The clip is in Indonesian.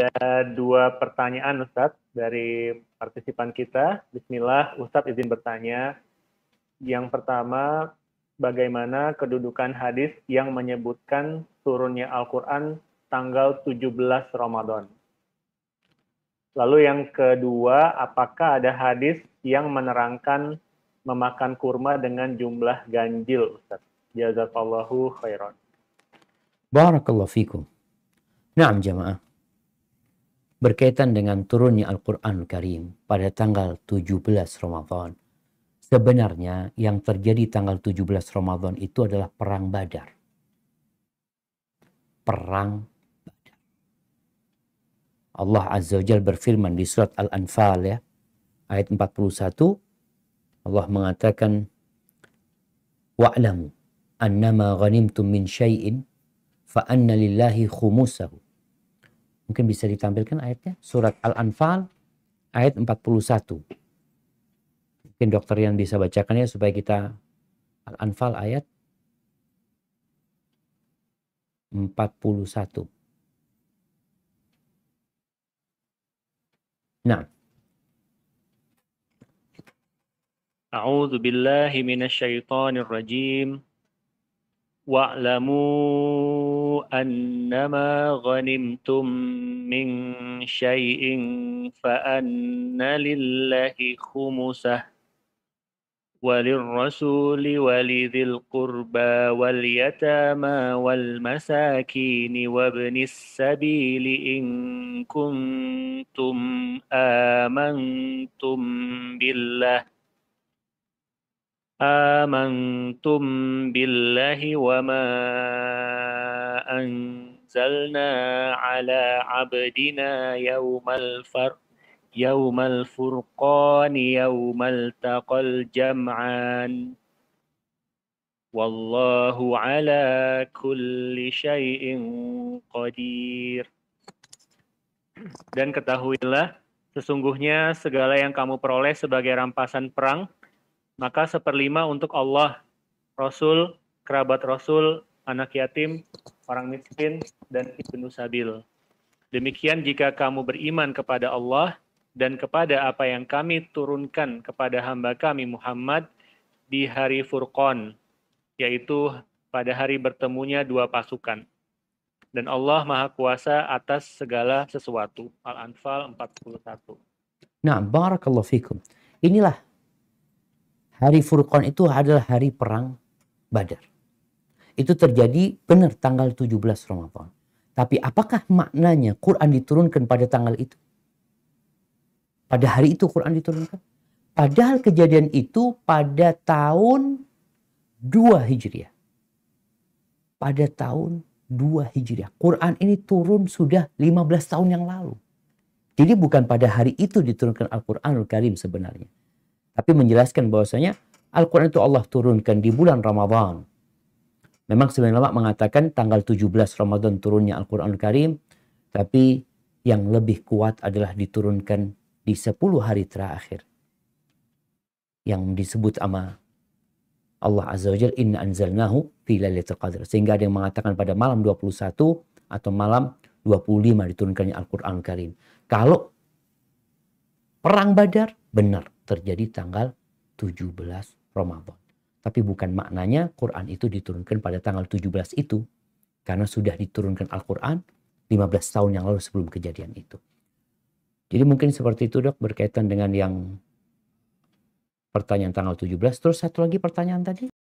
ada dua pertanyaan Ustadz dari partisipan kita. Bismillah, Ustadz izin bertanya. Yang pertama, bagaimana kedudukan hadis yang menyebutkan turunnya Al-Quran tanggal 17 Ramadan? Lalu yang kedua, apakah ada hadis yang menerangkan memakan kurma dengan jumlah ganjil, Ustaz? Jazakallahu khairan. Barakallahu fikum. Naam jamaah berkaitan dengan turunnya Al-Quran Karim pada tanggal 17 Ramadan. Sebenarnya yang terjadi tanggal 17 Ramadan itu adalah Perang Badar. Perang Badar. Allah Azza wa berfirman di surat Al-Anfal ya, ayat 41, Allah mengatakan, Wa'lamu annama ghanimtum min syai'in fa'anna lillahi khumusahu Mungkin bisa ditampilkan ayatnya. Surat Al-Anfal ayat 41. Mungkin dokter yang bisa bacakan ya supaya kita Al-Anfal ayat 41. Nah. A'udzu billahi minasy syaithanir rajim. Wa'lamu أنما غنمتم من شيء فأن لله خمسه وللرسول ولذي القربى واليتامى والمساكين وابن السبيل إن كنتم آمنتم بالله آمنتم بالله وما أنزلنا على عبدنا يوم الفرق يوم الفرقان يوم التقى الجمعان والله على كل شيء قدير Dan ketahuilah sesungguhnya segala yang kamu peroleh sebagai rampasan perang maka seperlima untuk Allah, Rasul, kerabat Rasul, anak yatim, orang miskin, dan ibnu sabil. Demikian jika kamu beriman kepada Allah dan kepada apa yang kami turunkan kepada hamba kami Muhammad di hari Furqan, yaitu pada hari bertemunya dua pasukan. Dan Allah Maha Kuasa atas segala sesuatu. Al-Anfal 41. Nah, barakallahu fikum. Inilah hari Furqan itu adalah hari perang Badar itu terjadi benar tanggal 17 Ramadan. Tapi apakah maknanya Quran diturunkan pada tanggal itu? Pada hari itu Quran diturunkan. Padahal kejadian itu pada tahun 2 Hijriah. Pada tahun 2 Hijriah. Quran ini turun sudah 15 tahun yang lalu. Jadi bukan pada hari itu diturunkan Al-Quranul Karim sebenarnya. Tapi menjelaskan bahwasanya Al-Quran itu Allah turunkan di bulan Ramadan Memang sebagian ulama mengatakan tanggal 17 Ramadan turunnya al quran Karim, tapi yang lebih kuat adalah diturunkan di 10 hari terakhir. Yang disebut sama Allah Azza wa Jal, Inna anzalnahu fi lailatul qadr. Sehingga ada yang mengatakan pada malam 21 atau malam 25 diturunkannya Al-Quran Karim. Kalau perang badar benar terjadi tanggal 17 Ramadan. Tapi bukan maknanya Quran itu diturunkan pada tanggal 17 itu. Karena sudah diturunkan Al-Quran 15 tahun yang lalu sebelum kejadian itu. Jadi mungkin seperti itu dok berkaitan dengan yang pertanyaan tanggal 17. Terus satu lagi pertanyaan tadi.